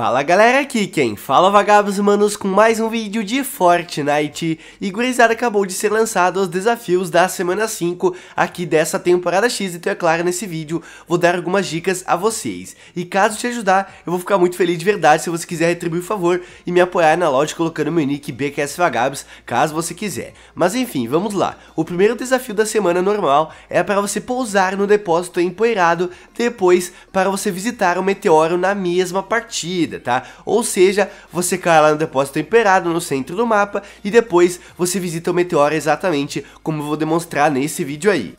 Fala galera, aqui quem fala é vagabos humanos com mais um vídeo de Fortnite E gurizada acabou de ser lançado os desafios da semana 5 aqui dessa temporada X Então é claro, nesse vídeo vou dar algumas dicas a vocês E caso te ajudar, eu vou ficar muito feliz de verdade se você quiser retribuir o favor E me apoiar na loja colocando meu nick BQS Vagabos, caso você quiser Mas enfim, vamos lá O primeiro desafio da semana normal é para você pousar no depósito empoeirado Depois para você visitar o meteoro na mesma partida vida, tá? Ou seja, você cai lá no depósito temperado, no centro do mapa, e depois você visita o meteoro exatamente como eu vou demonstrar nesse vídeo aí.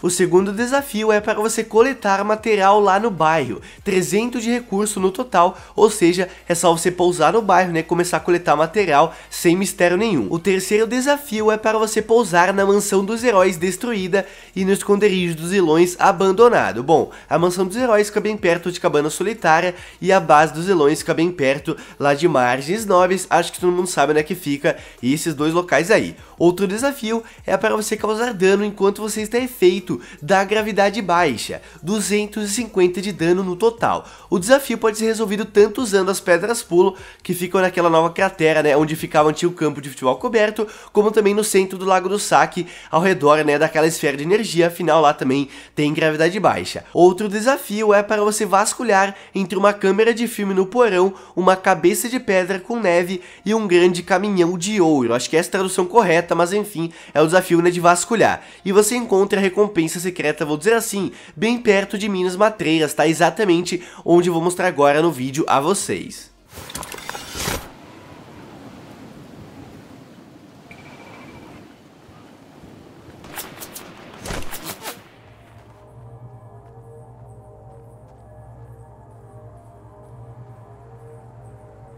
O segundo desafio é para você coletar material lá no bairro, 300 de recurso no total, ou seja, é só você pousar no bairro, né, começar a coletar material sem mistério nenhum. O terceiro desafio é para você pousar na mansão dos heróis destruída e no esconderijo dos vilões abandonado. Bom, a mansão dos heróis fica bem perto de Cabana Solitária e a base dos vilões fica bem perto lá de Margens Nobres, acho que todo mundo sabe onde é que fica e esses dois locais aí. Outro desafio é para você causar dano enquanto você está efeito efeito da gravidade baixa, 250 de dano no total. O desafio pode ser resolvido tanto usando as pedras pulo, que ficam naquela nova cratera, né, onde ficava o antigo campo de futebol coberto, como também no centro do Lago do Saque, ao redor, né, daquela esfera de energia, afinal lá também tem gravidade baixa. Outro desafio é para você vasculhar entre uma câmera de filme no porão, uma cabeça de pedra com neve e um grande caminhão de ouro. Acho que essa é a tradução correta, mas enfim, é o desafio né, de vasculhar. E você encontra a recompensa recompensa secreta, vou dizer assim, bem perto de Minas Matreiras, tá? Exatamente onde eu vou mostrar agora no vídeo a vocês.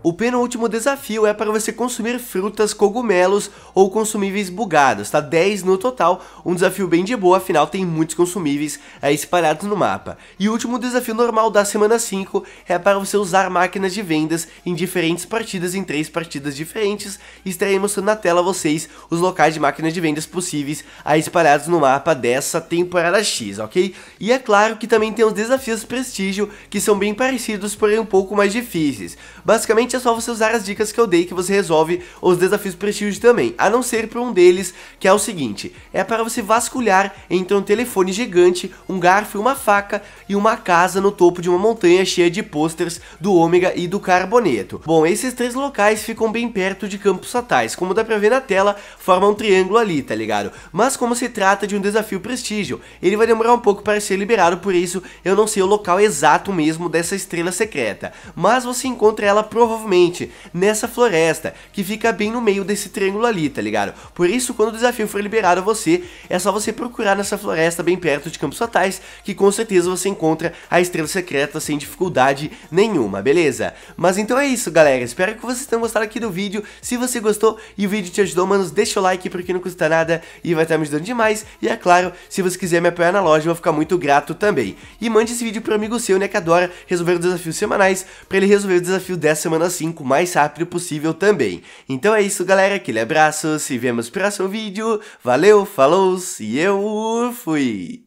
O penúltimo desafio é para você consumir frutas, cogumelos ou consumíveis bugados, tá? 10 no total, um desafio bem de boa, afinal tem muitos consumíveis aí é, espalhados no mapa. E o último desafio normal da semana 5 é para você usar máquinas de vendas em diferentes partidas, em três partidas diferentes, estarei mostrando na tela a vocês os locais de máquinas de vendas possíveis aí espalhados no mapa dessa temporada X, ok? E é claro que também tem os desafios prestígio que são bem parecidos, porém um pouco mais difíceis. Basicamente basicamente é só você usar as dicas que eu dei que você resolve os desafios prestígio também, a não ser para um deles, que é o seguinte, é para você vasculhar entre um telefone gigante, um garfo e uma faca e uma casa no topo de uma montanha cheia de posters do Ômega e do Carboneto. Bom, esses três locais ficam bem perto de campos fatais, como dá pra ver na tela, forma um triângulo ali, tá ligado? Mas como se trata de um desafio prestígio, ele vai demorar um pouco para ser liberado, por isso eu não sei o local exato mesmo dessa estrela secreta, mas você encontra ela provavelmente novamente, nessa floresta, que fica bem no meio desse triângulo ali, tá ligado? Por isso, quando o desafio for liberado a você, é só você procurar nessa floresta bem perto de Campos Fatais, que com certeza você encontra a estrela secreta sem dificuldade nenhuma, beleza? Mas então é isso, galera. Espero que vocês tenham gostado aqui do vídeo. Se você gostou e o vídeo te ajudou, manos, deixa o like porque não custa nada e vai estar me ajudando demais. E é claro, se você quiser me apoiar na loja, eu vou ficar muito grato também. E mande esse vídeo para amigo seu, né, que adora resolver os desafios semanais, para ele resolver o desafio dessa semana assim o mais rápido possível também. Então é isso, galera. Aquele abraço. Se vemos no próximo vídeo. Valeu, falou e eu fui!